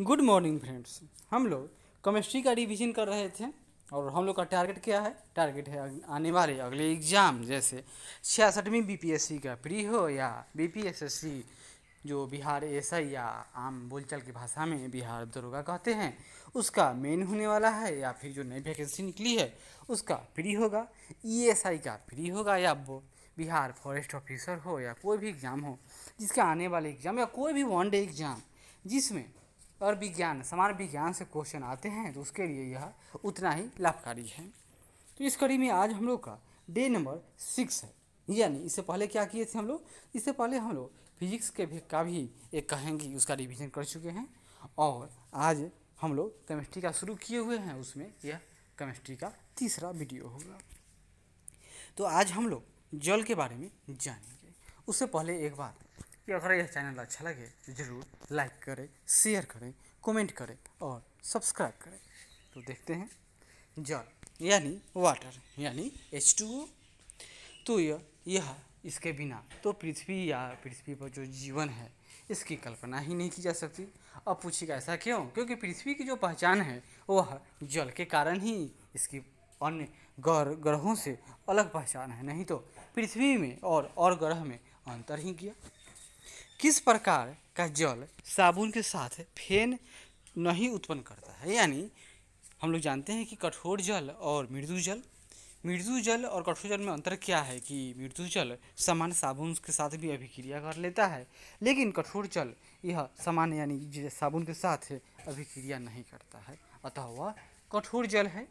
good morning friends हम लोग chemistry का रिवीजन कर रहे थे और हम लोग का टारगेट क्या है टारगेट है आने वाले अगले एग्ज़ाम जैसे छियासठवीं बीपीएससी का प्री हो या बीपीएसएससी जो बिहार एस या आम बोलचाल की भाषा में बिहार दरोगा कहते हैं उसका मेन होने वाला है या फिर जो नई वैकेंसी निकली है उसका फ्री होगा ईएसआई e का फ्री होगा या वो बिहार फॉरेस्ट ऑफिसर हो या कोई भी एग्ज़ाम हो जिसका आने वाले एग्ज़ाम या कोई भी वन डे एग्ज़ाम जिसमें और विज्ञान सामान्य विज्ञान से क्वेश्चन आते हैं तो उसके लिए यह उतना ही लाभकारी है तो इस कड़ी में आज हम लोग का डे नंबर सिक्स है यानी इससे पहले क्या किए थे हम लोग इससे पहले हम लोग फिजिक्स के भी का भी एक कहेंगे उसका रिविजन कर चुके हैं और आज हम लोग केमिस्ट्री का शुरू किए हुए हैं उसमें यह केमिस्ट्री का तीसरा वीडियो होगा तो आज हम लोग जल के बारे में जानेंगे उससे पहले एक बात कि अगर यह चैनल अच्छा लगे ज़रूर लाइक करें शेयर करें कमेंट करें और सब्सक्राइब करें तो देखते हैं जल यानी वाटर यानी एच टू ओ तो यह यह इसके बिना तो पृथ्वी या पृथ्वी पर जो जीवन है इसकी कल्पना ही नहीं की जा सकती अब पूछिएगा ऐसा क्यों क्योंकि पृथ्वी की जो पहचान है वह जल के कारण ही इसकी अन्य ग्रह ग्रहों से अलग पहचान है नहीं तो पृथ्वी में और और ग्रह में अंतर ही किया किस प्रकार का जल साबुन के साथ फेन नहीं उत्पन्न करता है यानी हम लोग जानते हैं कि कठोर जल और मृदु जल मृदु जल और कठोर जल में अंतर क्या है कि मृदु जल सामान्य साबुन के साथ भी अभिक्रिया कर लेता है लेकिन कठोर जल यह सामान्य यानी साबुन के साथ अभिक्रिया नहीं करता है अतः वह कठोर जल है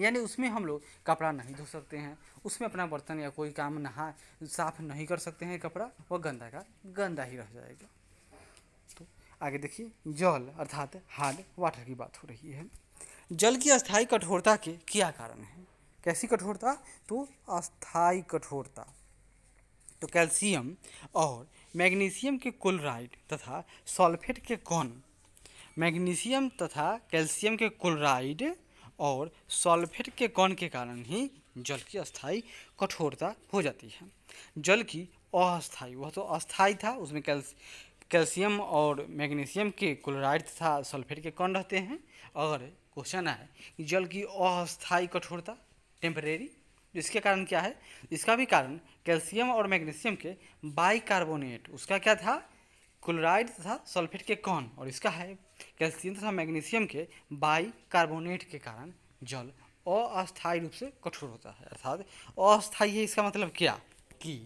यानी उसमें हम लोग कपड़ा नहीं धो सकते हैं उसमें अपना बर्तन या कोई काम नहा साफ नहीं कर सकते हैं कपड़ा वह गंदा का गंदा ही रह जाएगा तो आगे देखिए जल अर्थात हार्ड वाटर की बात हो रही है जल की अस्थायी कठोरता के क्या कारण है कैसी कठोरता तो अस्थाई कठोरता तो कैल्शियम और मैग्नीशियम के क्लोराइड तथा सल्फेट के कण मैग्नीशियम तथा कैल्शियम के क्लोराइड और सल्फेट के कण के कारण ही जल की अस्थाई कठोरता हो जाती है जल की अस्थाई वह तो अस्थाई था उसमें कैल्स कैल्शियम और मैग्नीशियम के क्लोराइड तथा सल्फेट के कण रहते हैं और क्वेश्चन आए कि जल की अस्थाई कठोरता टेम्परेरी इसके कारण क्या है इसका भी कारण कैल्शियम और मैग्नीशियम के बाइकार्बोनेट उसका क्या था क्लोराइड तथा सल्फेट के कण और इसका है कैल्सियम तथा मैग्नीशियम के बाई कार्बोनेट के कारण जल अस्थायी रूप से कठोर होता है अर्थात अस्थायी है इसका मतलब क्या कि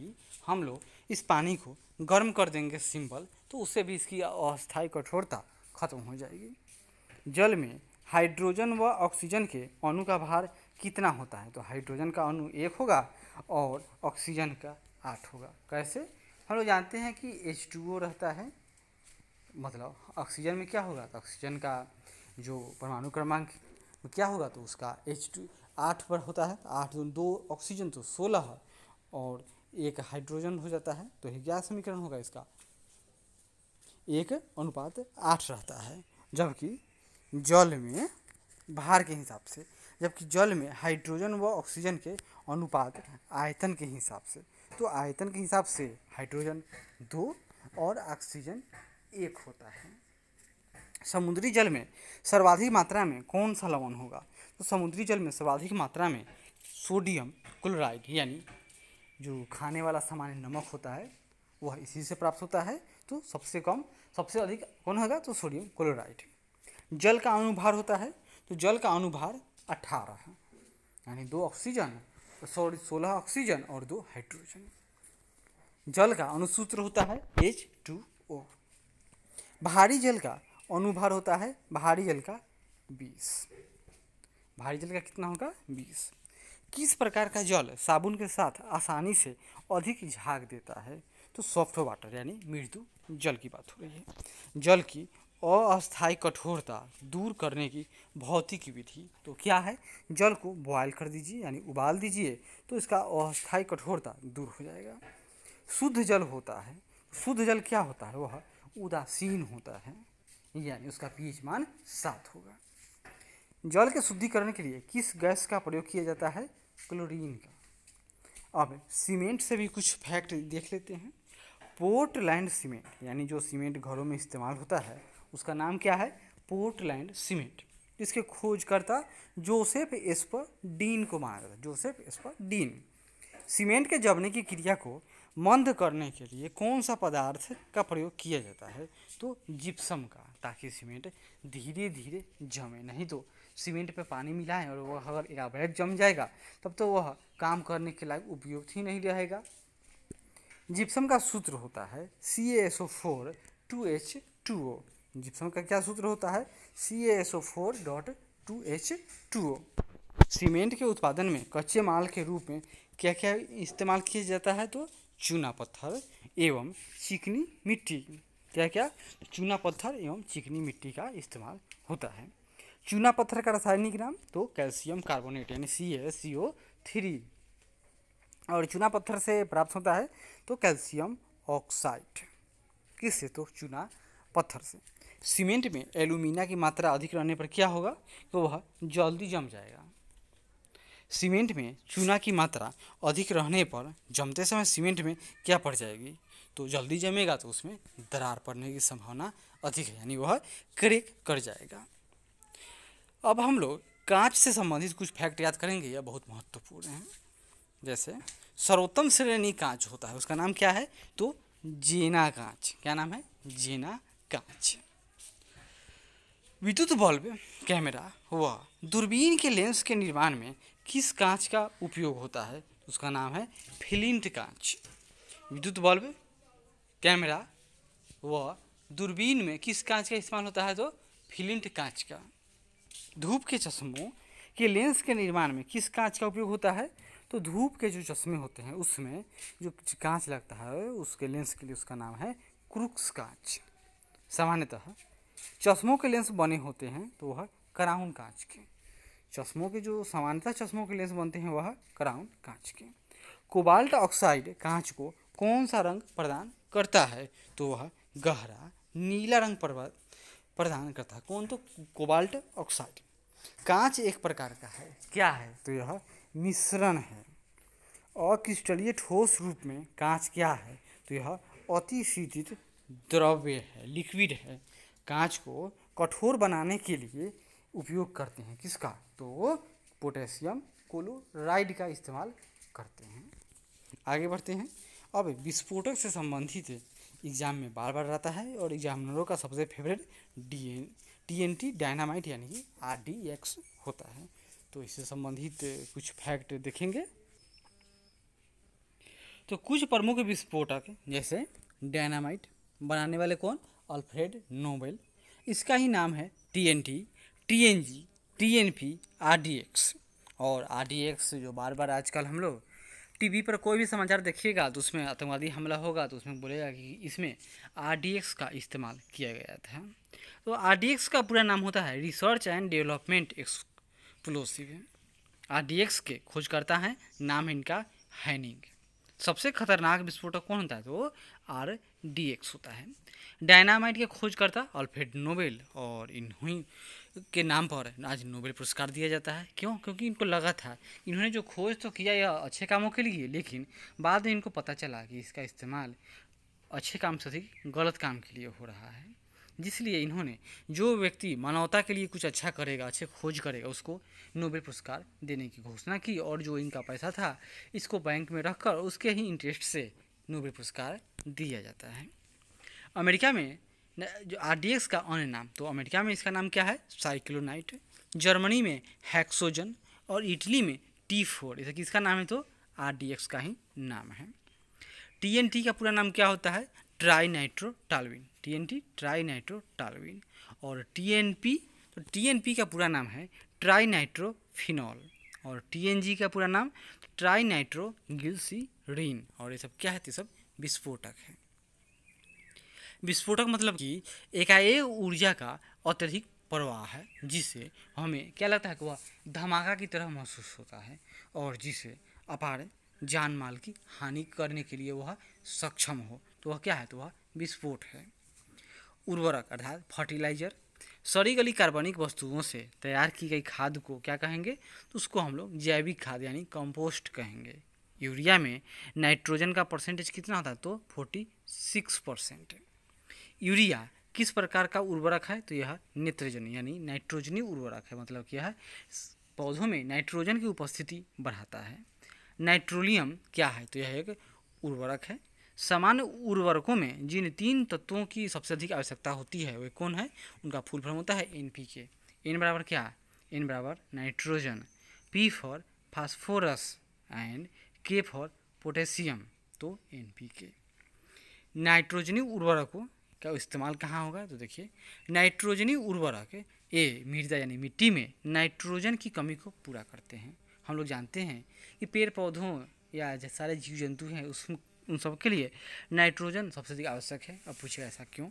हम लोग इस पानी को गर्म कर देंगे सिंबल तो उससे भी इसकी अस्थायी कठोरता खत्म हो जाएगी जल में हाइड्रोजन व ऑक्सीजन के अणु का भार कितना होता है तो हाइड्रोजन का अणु एक होगा और ऑक्सीजन का आठ होगा कैसे हम लोग जानते हैं कि एच रहता है मतलब ऑक्सीजन में क्या होगा तो ऑक्सीजन का जो परमाणु क्रमांक क्या होगा तो उसका एच टू आठ पर होता है आठ दो ऑक्सीजन तो सोलह है और एक हाइड्रोजन हो जाता है तो ग्यारह समीकरण होगा इसका एक अनुपात आठ रहता है जबकि जल में भार के हिसाब से जबकि जल में हाइड्रोजन व ऑक्सीजन के अनुपात आयतन के हिसाब से तो आयतन के हिसाब से हाइड्रोजन दो और ऑक्सीजन एक होता है समुद्री जल में सर्वाधिक मात्रा में कौन सा लवण होगा तो समुद्री जल में सर्वाधिक मात्रा में सोडियम क्लोराइड यानी जो खाने वाला सामान्य नमक होता है वह इसी से प्राप्त होता है तो सबसे कम सबसे अधिक कौन होगा तो सोडियम क्लोराइड जल का अनुभार होता है तो जल का अनुभार अठारह है यानी दो ऑक्सीजन सॉरी सोलह ऑक्सीजन और दो हाइड्रोजन जल का अनुसूत्र होता है एच टू ओ भारी जल का अनुभार होता है भारी जल का बीस भारी जल का कितना होगा बीस किस प्रकार का जल साबुन के साथ आसानी से अधिक झाग देता है तो सॉफ्ट वाटर यानी मृदु जल की बात हो रही है जल की अस्थायी कठोरता दूर करने की भौतिक विधि तो क्या है जल को बॉयल कर दीजिए यानी उबाल दीजिए तो इसका अस्थायी कठोरता दूर हो जाएगा शुद्ध जल होता है शुद्ध जल क्या होता है वह उदासीन होता है यानी उसका पीएच मान सात होगा जल के शुद्धिकरण के लिए किस गैस का प्रयोग किया जाता है क्लोरीन का अब सीमेंट से भी कुछ फैक्ट देख लेते हैं पोर्टलैंड सीमेंट यानी जो सीमेंट घरों में इस्तेमाल होता है उसका नाम क्या है पोर्टलैंड सीमेंट इसके खोजकर्ता जोसेफ एस्पर डीन को माना जाता है जोसेफ एस्पर डीन सीमेंट के जमने की क्रिया को मंद करने के लिए कौन सा पदार्थ का प्रयोग किया जाता है तो जिप्सम का ताकि सीमेंट धीरे धीरे जमे नहीं तो सीमेंट पे पानी मिलाएं और वह अगर इराबैट जम जाएगा तब तो वह काम करने के लायक उपयुक्त ही नहीं रहेगा जिप्सम का सूत्र होता है C S O four two H two O gypsum का क्या सूत्र होता है C S O four dot two H two O cement के उत्पादन में कच्चे माल के रूप में क्या क्या इस्तेमाल किया जाता है तो चूना पत्थर एवं चिकनी मिट्टी क्या क्या चूना पत्थर एवं चिकनी मिट्टी का इस्तेमाल होता है चूना पत्थर का रासायनिक नाम तो कैल्शियम कार्बोनेट यानी सी ए सी ओ थ्री और चूना पत्थर से प्राप्त होता है तो कैल्शियम ऑक्साइड किससे तो चूना पत्थर से सीमेंट में एलुमिना की मात्रा अधिक रहने पर क्या होगा तो वह जल्दी जम जाएगा सीमेंट में चूना की मात्रा अधिक रहने पर जमते समय सीमेंट में क्या पड़ जाएगी तो जल्दी जमेगा तो उसमें दरार पड़ने की संभावना अधिक है यानी वह क्रेक कर जाएगा अब हम लोग कांच से संबंधित कुछ फैक्ट याद करेंगे यह बहुत महत्वपूर्ण है जैसे सर्वोत्तम श्रेणी कांच होता है उसका नाम क्या है तो जेना कांच क्या नाम है जेना कांच विद्युत बल्ब कैमरा व दूरबीन के लेंस के निर्माण में किस कांच का उपयोग होता है तो उसका नाम है फिलिंट कांच विद्युत बल्ब कैमरा व दूरबीन में किस कांच का इस्तेमाल होता है तो फिलिंट कांच का धूप के चश्मों के लेंस के निर्माण में किस कांच का उपयोग होता है तो धूप के जो चश्मे होते हैं उसमें जो कांच लगता है उसके लेंस के लिए उसका नाम है क्रुक्स कांच सामान्यतः चश्मों के लेंस बने होते हैं तो वह कराउन कांच के चश्मों के जो सामान्यतः चश्मों के लेंस बनते हैं वह क्राउन कांच के कोबाल्ट ऑक्साइड कांच को कौन सा रंग प्रदान करता है तो वह गहरा नीला रंग प्रदान करता है कौन तो कोबाल्ट ऑक्साइड कांच एक प्रकार का है क्या है तो यह मिश्रण है अक्रिस्टलीय ठोस रूप में कांच क्या है तो यह अतिशीतित द्रव्य है लिक्विड है कांच को कठोर बनाने के लिए उपयोग करते हैं किसका तो वो पोटेशियम क्लोराइड का इस्तेमाल करते हैं आगे बढ़ते हैं अब विस्फोटक से संबंधित एग्जाम में बार बार रहता है और एग्जामिनरों का सबसे favourite D N T N T dynamite यानी कि आर डी एक्स होता है तो इससे संबंधित कुछ फैक्ट देखेंगे तो कुछ प्रमुख विस्फोटक जैसे डायनामाइट बनाने वाले कौन अल्फ्रेड नोबेल इसका ही नाम है T N T T N G T N P R D X और आर डी एक्स जो बार बार आजकल हम लोग टीवी पर कोई भी समाचार देखिएगा तो उसमें आतंकवादी हमला होगा तो उसमें बोलेगा कि इसमें आर का इस्तेमाल किया गया था तो आर का पूरा नाम होता है research and development explosive R के खोजकर्ता हैं नाम इनका हैनिंग सबसे खतरनाक विस्फोटक कौन होता है तो आर डी एक्स होता है डायनामाइट के खोजकर्ता अल्फ्रेड नोबेल और इन्हीं के नाम पर आज नोबेल पुरस्कार दिया जाता है क्यों क्योंकि इनको लगा था इन्होंने जो खोज तो किया या अच्छे कामों के लिए लेकिन बाद में इनको पता चला कि इसका इस्तेमाल अच्छे काम से अधिक गलत काम के लिए हो रहा है जिसलिए इन्होंने जो व्यक्ति मानवता के लिए कुछ अच्छा करेगा अच्छे खोज करेगा उसको नोबेल पुरस्कार देने की घोषणा की और जो इनका पैसा था इसको बैंक में रखकर उसके ही इंटरेस्ट से नोबेल पुरस्कार दिया जाता है अमेरिका में जो आर का अन्य नाम तो अमेरिका में इसका नाम क्या है साइक्लोनाइट जर्मनी में हैक्सोजन और इटली में टी फोर इसका किसका नाम है तो आर का ही नाम है टी का पूरा नाम क्या होता है tri nitro toluene T N T tri nitro toluene और टी एन पी तो टी एन पी का पूरा नाम है ट्राई नाइट्रो फिनॉल और टी एन जी का पूरा नाम ट्राई नाइट्रो गिल्सी रीन और ये सब क्या है ये सब विस्फोटक है विस्फोटक मतलब कि एकाएक ऊर्जा का अत्यधिक प्रवाह है जिसे हमें क्या लगता है कि वह धमाका की तरह महसूस होता है और जिसे अपार जान माल की हानि करने के लिए वह सक्षम हो तो वह क्या है तो वह विस्फोट है उर्वरक अर्थात फर्टिलाइजर सड़ी गली कार्बनिक वस्तुओं से तैयार की गई खाद को क्या कहेंगे तो उसको हम लोग जैविक खाद यानी कंपोस्ट कहेंगे यूरिया में नाइट्रोजन का परसेंटेज कितना होता है तो फोर्टी सिक्स परसेंट यूरिया किस प्रकार का उर्वरक है तो यह नेत्रजन यानी नाइट्रोजनी उर्वरक है मतलब कि यह पौधों में नाइट्रोजन की उपस्थिति बढ़ाता है नाइट्रोलियम क्या है तो यह एक उर्वरक है सामान्य उर्वरकों में जिन तीन तत्वों की सबसे अधिक आवश्यकता होती है वे कौन है उनका फुल फॉर्म होता है एन पी के एन बराबर क्या एन बराबर nitrogen P for phosphorus and K for potassium तो एन पी के नाइट्रोजनी उर्वरकों का इस्तेमाल कहाँ होगा तो देखिए नाइट्रोजनी उर्वरक ए मिर्ज़ा यानी मिट्टी में नाइट्रोजन की कमी को पूरा करते हैं हम लोग जानते हैं कि पेड़ पौधों या सारे जीव जंतु हैं उस उन सब के लिए नाइट्रोजन सबसे ज़्यादा आवश्यक है अब पूछेगा ऐसा क्यों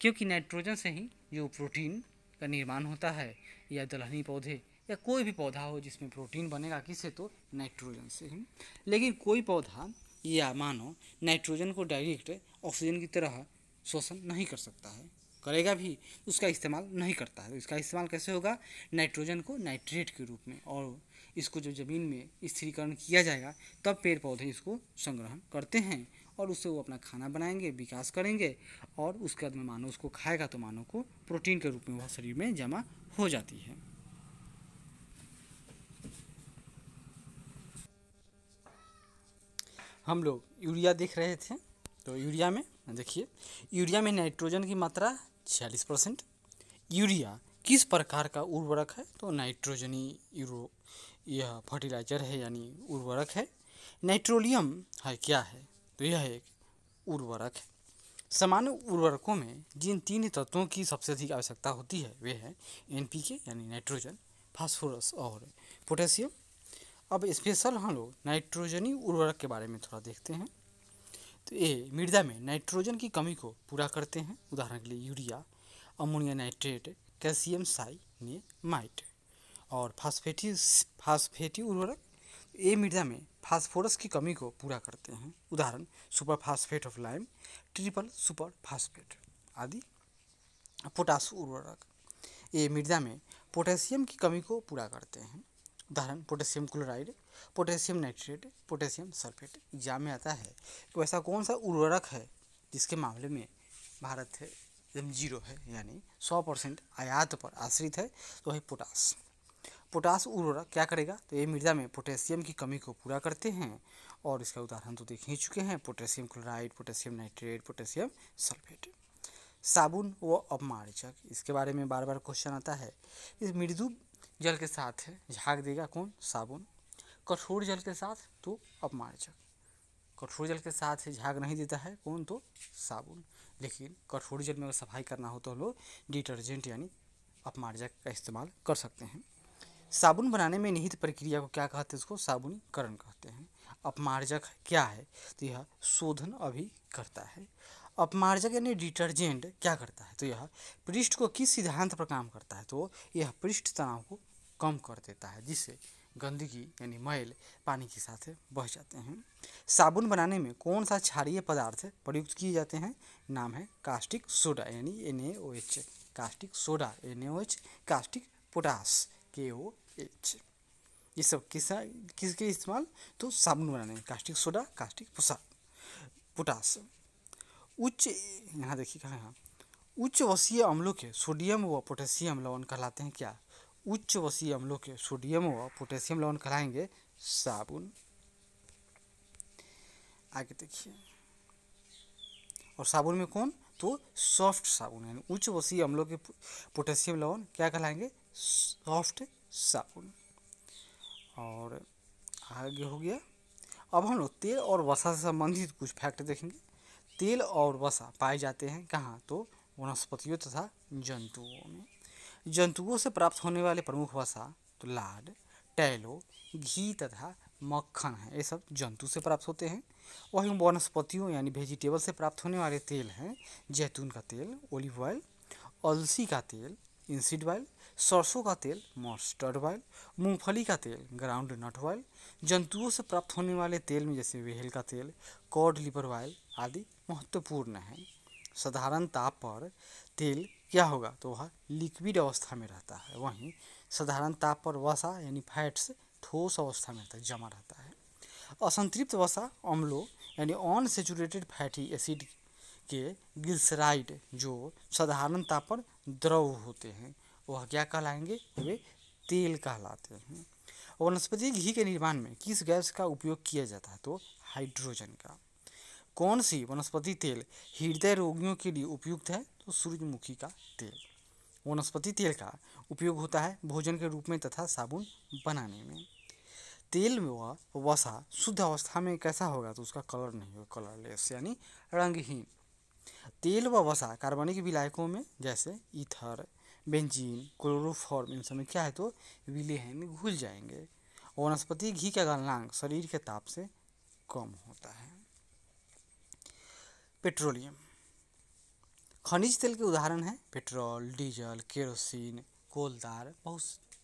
क्योंकि नाइट्रोजन से ही जो प्रोटीन का निर्माण होता है या दलहनी पौधे या कोई भी पौधा हो जिसमें प्रोटीन बनेगा किसे तो नाइट्रोजन से ही लेकिन कोई पौधा या मानो नाइट्रोजन को डायरेक्ट ऑक्सीजन की तरह शोषण नहीं कर सकता है करेगा भी उसका इस्तेमाल नहीं करता है तो इसका इस्तेमाल कैसे होगा नाइट्रोजन को नाइट्रेट के रूप में और इसको जब ज़मीन में स्थिरीकरण किया जाएगा तब पेड़ पौधे इसको संग्रहण करते हैं और उससे वो अपना खाना बनाएंगे विकास करेंगे और उसके बाद में मानव उसको खाएगा तो मानव को प्रोटीन के रूप में वह शरीर में जमा हो जाती है हम लोग यूरिया देख रहे थे तो यूरिया में देखिए यूरिया में नाइट्रोजन की मात्रा छियालीस परसेंट यूरिया किस प्रकार का उर्वरक है तो नाइट्रोजनी यूरो यह फर्टिलाइजर है यानी उर्वरक है नाइट्रोलियम है क्या है तो यह एक उर्वरक है सामान्य उर्वरकों में जिन तीन तत्वों की सबसे अधिक आवश्यकता होती है वे हैं एनपीके यानी नाइट्रोजन फास्फोरस और पोटेशियम अब स्पेशल हम लोग नाइट्रोजनी उर्वरक के बारे में थोड़ा देखते हैं ए मृदा में नाइट्रोजन की कमी को पूरा करते हैं उदाहरण के लिए यूरिया अमोनिया नाइट्रेट कैल्शियम माइट और फास्फेटी फास्फेटी उर्वरक ए मृदा में फास्फोरस की कमी को पूरा करते हैं उदाहरण super phosphate of lime triple super phosphate आदि पोटास उर्वरक ये मृदा में पोटेशियम की कमी को पूरा करते हैं उदाहरण potassium chloride potassium nitrate potassium sulphate exam में आता है तो ऐसा कौन सा उर्वरक है जिसके मामले में भारत एकदम जीरो है यानी सौ परसेंट आयात पर आश्रित है तो है पोटास पोटास उर्वरक क्या करेगा तो ये मृदा में पोटेशियम की कमी को पूरा करते हैं और इसका उदाहरण तो देख ही चुके हैं potassium chloride potassium nitrate potassium sulphate साबुन व अपमार्जक इसके बारे में बार बार क्वेश्चन आता है इस मृदु जल के साथ झाग देगा कौन साबुन कठोर जल के साथ तो अपमार्जक कठोर जल के साथ झाग नहीं देता है कौन तो साबुन लेकिन कठोर जल में अगर सफाई करना हो तो लोग डिटर्जेंट यानी अपमार्जक का इस्तेमाल कर सकते हैं साबुन बनाने में निहित प्रक्रिया को क्या कहते हैं उसको साबुनीकरण कहते हैं अपमार्जक क्या है तो यह शोधन अभी करता है अपमार्जक यानी डिटर्जेंट क्या करता है तो यह पृष्ठ को किस सिद्धांत पर काम करता है तो यह पृष्ठ तनाव को कम कर देता है जिससे गंदगी यानी मैल पानी के साथ बह जाते हैं साबुन बनाने में कौन सा क्षारीय पदार्थ प्रयुक्त किए जाते हैं नाम है कास्टिक सोडा यानी N A O H caustic soda N A O H caustic potash K O H ये सब किसा किसके इस्तेमाल तो साबुन बनाने में कास्टिक सोडा कास्टिक पोसा पोटास उच्च यहाँ देखिए कहा उच्च वसीय अम्लों के सोडियम व पोटेशियम लवण कहलाते हैं क्या उच्च वसीय अम्लों के सोडियम व पोटेशियम लवन कहलाएंगे साबुन आगे देखिए और साबुन में कौन तो सॉफ्ट साबुन यानी उच्च वसीय अम्लों के पोटेशियम लवन क्या कहलाएंगे सॉफ्ट साबुन और आगे हो गया अब हम लोग तेल और वसा से संबंधित कुछ फैक्ट देखेंगे तेल और वसा पाए जाते हैं कहाँ तो वनस्पतियों तथा जंतुओं में जंतुओं से प्राप्त होने वाले प्रमुख वसा तो लाड टैलो घी तथा मक्खन है ये सब जंतु से प्राप्त होते हैं वहीं वनस्पतियों यानी वेजिटेबल से प्राप्त होने वाले तेल हैं जैतून का तेल ओलिव ऑयल अलसी का तेल इंसिड ऑयल सरसों का तेल मॉस्टर्ड ऑयल मूंगफली का तेल ग्राउंड नट ऑयल जंतुओं से प्राप्त होने वाले तेल में जैसे वेहल का तेल कॉड लिवर ऑयल आदि महत्वपूर्ण है साधारण ताप पर तेल क्या होगा तो वह लिक्विड अवस्था में रहता है वहीं साधारण ताप पर वसा यानी फैट्स ठोस अवस्था में तक जमा रहता है असंतृप्त वसा अम्लो यानी अनसेचुरेटेड फैटी एसिड के गिल्सराइड जो साधारण ताप पर द्रव होते हैं वह क्या कहलाएंगे वे तेल कहलाते हैं वनस्पति घी के निर्माण में किस गैस का उपयोग किया जाता है तो हाइड्रोजन का कौन सी वनस्पति तेल हृदय रोगियों के लिए उपयुक्त है तो सूर्यमुखी का तेल वनस्पति तेल का उपयोग होता है भोजन के रूप में तथा साबुन बनाने में तेल में व वसा शुद्ध अवस्था में कैसा होगा तो उसका कलर नहीं होगा कलरलेस यानी रंगहीन तेल व वसा कार्बनिक विलायकों में जैसे ईथर बेंजीन क्लोरोफॉर्म इन सब में क्या है तो विलेहन में घुल जाएंगे वनस्पति घी का गलनांक शरीर के ताप से कम होता है पेट्रोलियम खनिज तेल के उदाहरण हैं पेट्रोल डीजल केरोसिन कोलदार बहुत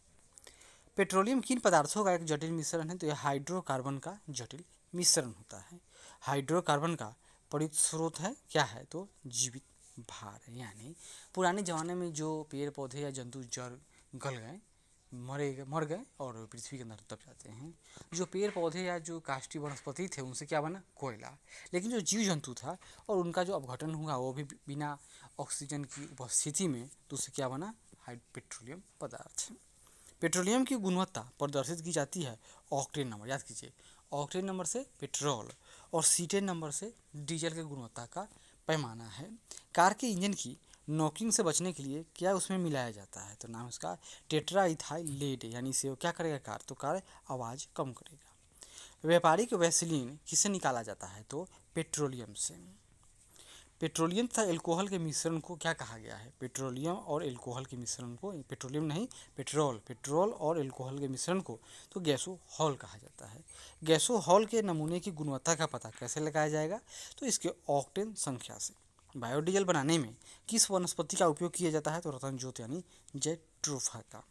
पेट्रोलियम किन पदार्थों का एक जटिल मिश्रण है तो यह हाइड्रोकार्बन का जटिल मिश्रण होता है हाइड्रोकार्बन का प्रयुक्त स्रोत है क्या है तो जीवित भार यानी पुराने ज़माने में जो पेड़ पौधे या जंतु जड़ गल गए मरे मर गए और पृथ्वी के अंदर दब जाते हैं जो पेड़ पौधे या जो काष्टी वनस्पति थे उनसे क्या बना कोयला लेकिन जो जीव जंतु था और उनका जो अपघटन हुआ वो भी बिना ऑक्सीजन की उपस्थिति में तो उससे क्या बना हाइड पेट्रोलियम पदार्थ पेट्रोलियम की गुणवत्ता प्रदर्शित की जाती है ऑक्टेन नंबर याद कीजिए ऑक्टेन नंबर से पेट्रोल और सीटेन नंबर से डीजल की गुणवत्ता का पैमाना है कार के इंजन की नोकिंग से बचने के लिए क्या उसमें मिलाया जाता है तो नाम इसका टेट्राइथाई लेड यानी इसे क्या करेगा कार तो कार आवाज़ कम करेगा व्यापारिक वैसलीन किसे निकाला जाता है तो पेट्रोलियम से पेट्रोलियम तथा एल्कोहल के मिश्रण को क्या कहा गया है पेट्रोलियम और एल्कोहल के मिश्रण को पेट्रोलियम नहीं पेट्रोल पेट्रोल और एल्कोहल के मिश्रण को तो गैसो हॉल कहा जाता है गैसो हॉल के नमूने की गुणवत्ता का पता कैसे लगाया जाएगा तो इसके ऑक्टेन संख्या से बायोडीजल बनाने में किस वनस्पति का उपयोग किया जाता है तो रतन ज्योत यानी जेट्रोफा का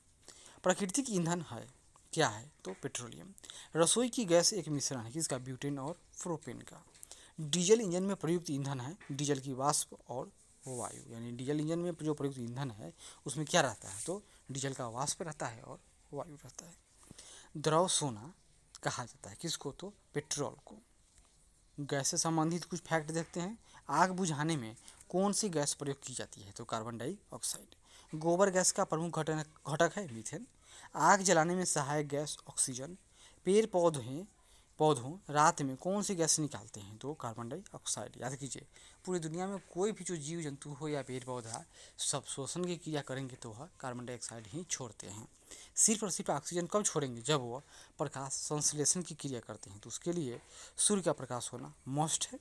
प्राकृतिक ईंधन है क्या है तो पेट्रोलियम रसोई की गैस एक मिश्रण है किसका ब्यूटेन और प्रोपेन का डीजल इंजन में प्रयुक्त ईंधन है डीजल की वाष्प और वायु यानी डीजल इंजन में जो प्रयुक्त ईंधन है उसमें क्या रहता है तो डीजल का वाष्प रहता है और वायु रहता है द्रव सोना कहा जाता है किसको तो पेट्रोल को गैस से संबंधित कुछ फैक्ट देखते हैं आग बुझाने में कौन सी गैस प्रयोग की जाती है तो कार्बन डाइऑक्साइड गोबर गैस का प्रमुख घटक घटक है मीथेन आग जलाने में सहायक गैस ऑक्सीजन पेड़ पौधे पौधों रात में कौन सी गैस निकालते हैं तो कार्बन डाइऑक्साइड याद कीजिए पूरी दुनिया में कोई भी जो जीव जंतु हो या पेड़ पौधा सब शोषण की क्रिया करेंगे तो वह कार्बन डाइऑक्साइड ही छोड़ते हैं सिर्फ और सिर्फ ऑक्सीजन कब छोड़ेंगे जब वह प्रकाश संश्लेषण की क्रिया करते हैं तो उसके लिए सूर्य का प्रकाश होना मोस्ट है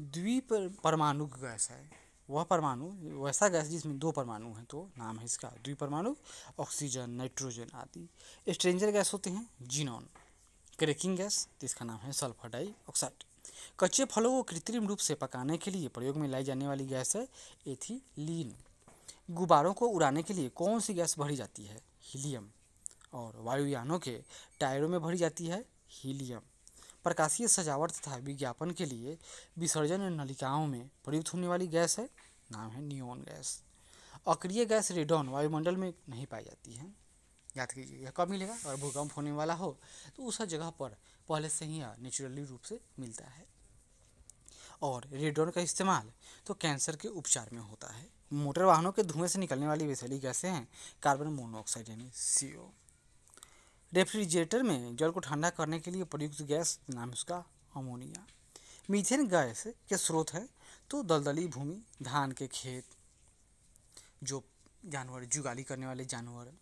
द्वीप परमाणु गैस है वह परमाणु वैसा गैस जिसमें दो परमाणु हैं तो नाम है इसका परमाणु ऑक्सीजन नाइट्रोजन आदि स्ट्रेंजर गैस होते हैं जीनॉन क्रेकिंग गैस जिसका नाम है सल्फर डाई ऑक्साइड कच्चे फलों को कृत्रिम रूप से पकाने के लिए प्रयोग में लाई जाने वाली गैस है एथिलीन गुब्बारों को उड़ाने के लिए कौन सी गैस भरी जाती है हीलियम और वायुयानों के टायरों में भरी जाती है हीलियम प्रकाशीय सजावट तथा विज्ञापन के लिए विसर्जन नलिकाओं में प्रयुक्त होने वाली गैस है नाम है नियोन गैस अक्रिय गैस रेडॉन वायुमंडल में नहीं पाई जाती है याद कीजिए यह कब मिलेगा अगर भूकंप होने वाला हो तो उस जगह पर पहले से ही नेचुरली रूप से मिलता है और रेडॉन का इस्तेमाल तो कैंसर के उपचार में होता है मोटर वाहनों के धुएं से निकलने वाली विषैली गैसें हैं कार्बन मोनोऑक्साइड यानी सी रेफ्रिजरेटर में जल को ठंडा करने के लिए प्रयुक्त गैस नाम उसका अमोनिया मीथेन गैस के स्रोत है तो दलदली भूमि धान के खेत जो जानवर जुगाली करने वाले जानवर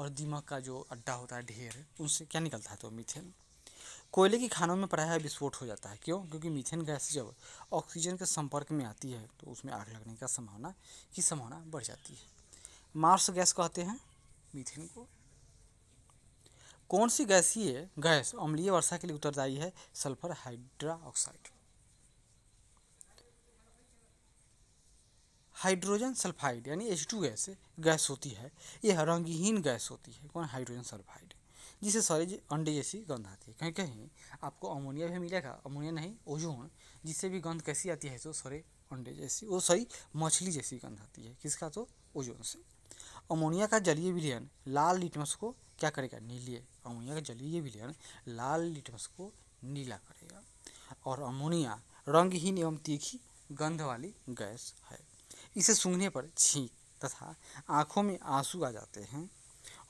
और दीमक का जो अड्डा होता है ढेर उनसे क्या निकलता है तो मीथेन कोयले की खानों में प्रायः विस्फोट हो जाता है क्यों क्योंकि मीथेन गैस जब ऑक्सीजन के संपर्क में आती है तो उसमें आग लगने का संभावना की संभावना बढ़ जाती है मार्स गैस कहते हैं मीथेन को कौन सी गैसीय गैस अम्लीय वर्षा के लिए उत्तरदायी है सल्फर हाइड्राऑक्साइड हाइड्रोजन सल्फाइड यानी एच टू गैस गैस होती है यह रंगहीन गैस होती है कौन हाइड्रोजन सल्फाइड जिसे सॉरी अंडे जैसी गंध आती है कहीं कहीं आपको अमोनिया भी मिलेगा अमोनिया नहीं ओजोन जिससे भी गंध कैसी आती है तो सॉरी अंडे जैसी वो सॉरी मछली जैसी गंध आती है किसका तो ओजोन से अमोनिया का जलीय विलयन लाल लिटमस को क्या करेगा नीले अमोनिया का जलीय विलयन लाल लिटमस को नीला करेगा और अमोनिया रंगहीन एवं तीखी गंध वाली गैस है इसे सूंघने पर छींक तथा आँखों में आंसू आ जाते हैं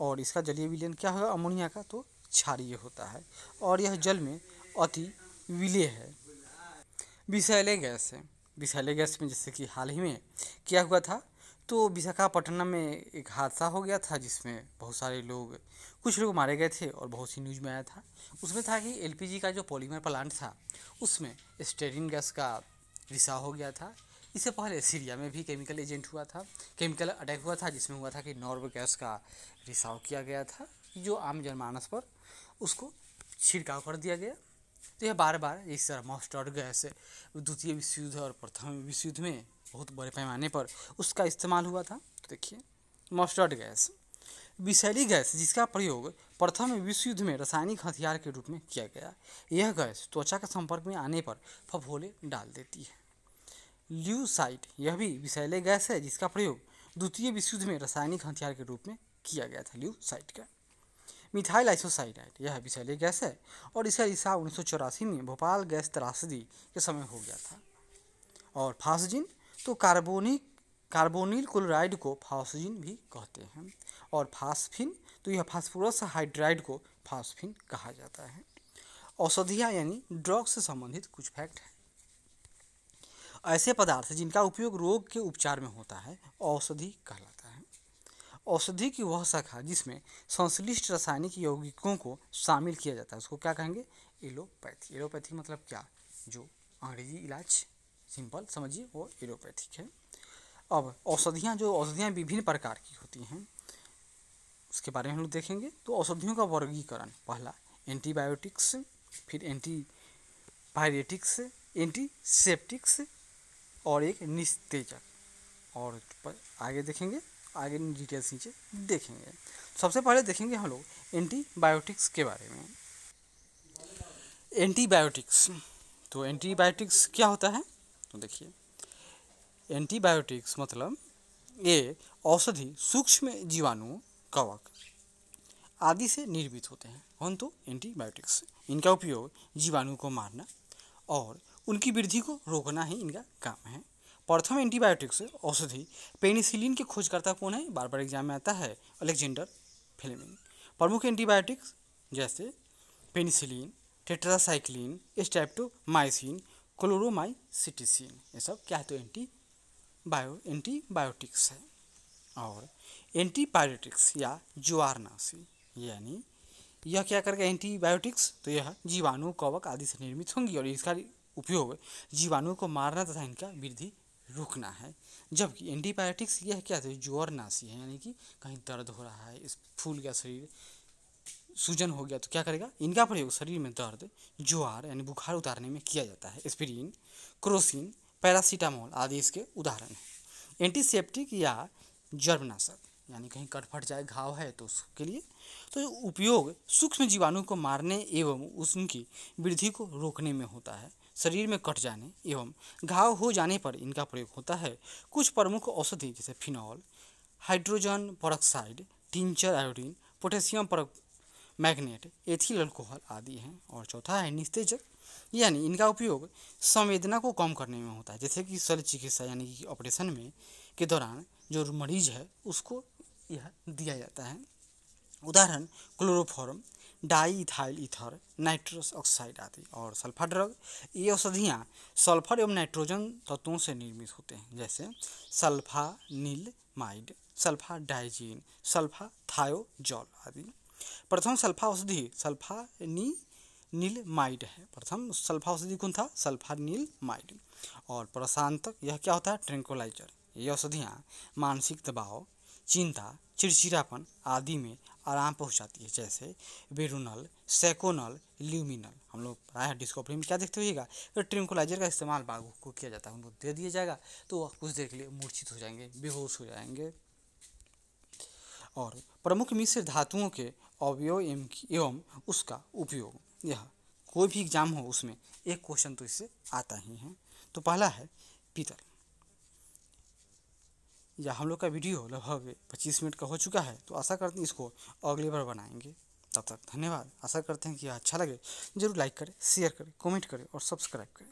और इसका जलीय विलयन क्या होगा अमोनिया का तो क्षारीय होता है और यह जल में अति विलय है विषैले गैस है विषैले गैस में जैसे कि हाल ही में क्या हुआ था तो विशाखापट्टनम में एक हादसा हो गया था जिसमें बहुत सारे लोग कुछ लोग मारे गए थे और बहुत सी न्यूज में आया था उसमें था कि एलपीजी का जो पॉलीमर प्लांट था उसमें स्टेरिन गैस का रिसाव हो गया था इससे पहले सीरिया में भी केमिकल एजेंट हुआ था केमिकल अटैक हुआ था जिसमें हुआ था कि नॉर्व गैस का रिसाव किया गया था जो आम जनमानस पर उसको छिड़काव कर दिया गया तो यह बार बार इस तरह मॉस्टर्ड गैस द्वितीय विश्व युद्ध और प्रथम विश्व युद्ध में बहुत बड़े पैमाने पर उसका इस्तेमाल हुआ था तो देखिए मस्टर्ड गैस विषैली गैस जिसका प्रयोग प्रथम विश्व युद्ध में रासायनिक हथियार के रूप में किया गया यह गैस त्वचा के संपर्क में आने पर फफोले डाल देती है ल्यूसाइट यह भी विषैले गैस है जिसका प्रयोग द्वितीय विश्व युद्ध में रासायनिक हथियार के रूप में किया गया था ल्यूसाइट का मिथाइल आइसोसाइडाइट यह विषैले गैस है और इसका रिसाव उन्नीस में भोपाल गैस त्रासदी के समय हो गया था और फास्जिन तो कार्बोनिक कार्बोनिल क्लोराइड को फॉसजिन भी कहते हैं और फास्फिन तो यह फास्फोरस हाइड्राइड को फास्फिन कहा जाता है औषधिया यानी ड्रग से संबंधित कुछ फैक्ट है ऐसे पदार्थ जिनका उपयोग रोग के उपचार में होता है औषधि कहलाता है औषधि की वह शाखा जिसमें संश्लिष्ट रासायनिक यौगिकों को शामिल किया जाता है उसको क्या कहेंगे एलोपैथी एलोपैथी मतलब क्या जो अंग्रेजी इलाज सिंपल समझिए वो एलोपैथिक है अब औषधियाँ जो औषधियाँ विभिन्न प्रकार की होती हैं उसके बारे में हम लोग देखेंगे तो औषधियों का वर्गीकरण पहला एंटीबायोटिक्स फिर एंटी पायरेटिक्स एंटीसेप्टिक्स और एक निस्तेजक और आगे देखेंगे आगे डिटेल्स नीचे देखेंगे सबसे पहले देखेंगे हम लोग एंटीबायोटिक्स के बारे में एंटीबायोटिक्स तो एंटीबायोटिक्स क्या होता है तो देखिए एंटीबायोटिक्स मतलब ये औषधि सूक्ष्म जीवाणु कवक आदि से निर्मित होते हैं परंतु तो एंटीबायोटिक्स इनका उपयोग जीवाणु को मारना और उनकी वृद्धि को रोकना ही इनका काम है प्रथम एंटीबायोटिक्स औषधि पेनिसिलिन के खोजकर्ता कौन है बार बार एग्जाम में आता है अलेक्जेंडर फिलेमिन प्रमुख एंटीबायोटिक्स जैसे पेनिसिलिन टेट्रासाइक्लिन स्टेप्टोमाइसिन क्लोरोमाइसिटिसिन ये सब क्या है तो एंटी बायो एंटीबायोटिक्स है और एंटीबायोटिक्स या जुआरनाशी यानी यह क्या करके एंटीबायोटिक्स तो यह जीवाणु कवक आदि से निर्मित होंगी और इसका उपयोग जीवाणु को मारना तथा इनका वृद्धि रुकना है जबकि एंटीबायोटिक्स यह क्या है तो जोर नासी है यानी कि कहीं दर्द हो रहा है इस फूल का शरीर सूजन हो गया तो क्या करेगा इनका प्रयोग शरीर में दर्द ज्वार यानी बुखार उतारने में किया जाता है स्पिरिन क्रोसिन पैरासीटामोल आदि इसके उदाहरण हैं एंटीसेप्टिक या जर्मनाशक यानी कहीं कट फट जाए घाव है तो उसके लिए तो उपयोग सूक्ष्म जीवाणु को मारने एवं उसकी वृद्धि को रोकने में होता है शरीर में कट जाने एवं घाव हो जाने पर इनका प्रयोग होता है कुछ प्रमुख औषधि जैसे phenol hydrogen peroxide tincture iodine potassium permanganate ethyl alcohol आदि हैं और चौथा है निस्तेजक यानी इनका उपयोग संवेदना को कम करने में होता है जैसे कि शल चिकित्सा यानी कि ऑपरेशन में के दौरान जो मरीज है उसको यह दिया जाता है उदाहरण chloroform di ethyl ether nitrous oxide आदि और सल्फर ड्रग ये औषधियाँ सल्फर एवं नाइट्रोजन तत्वों से निर्मित होते हैं जैसे sulphanilamide sulphadiazine sulphathiazole आदि प्रथम सल्फा औषधि सल्फा नी नील माइड है प्रथम सल्फा औषधि कौन था सल्फा नील माइड और प्रशांतक यह क्या होता है ट्रेंकोलाइजर ये औषधियाँ मानसिक दबाव चिंता चिड़चिड़ापन आदि में आराम पहुंचाती है जैसे वेरूनल सेकोनल ल्यूमिनल हम लोग प्राय डिस्कवरी में क्या देखते होगा फिर ट्रिंकोलाइजर का इस्तेमाल बाघों को किया जाता है उनको दे दिया जाएगा तो वह कुछ देर के लिए मूर्छित हो जाएंगे बेहोश हो जाएंगे और प्रमुख मिश्र धातुओं के अवयव एवं उसका उपयोग यह कोई भी एग्जाम हो उसमें एक क्वेश्चन तो इससे आता ही है तो पहला है पीतल या हम लोग का वीडियो लगभग पच्चीस मिनट का हो चुका है तो आशा करते हैं इसको अगली बार बनाएंगे तब तक धन्यवाद आशा करते हैं कि अच्छा लगे जरूर लाइक करें शेयर करें कमेंट करें और सब्सक्राइब करें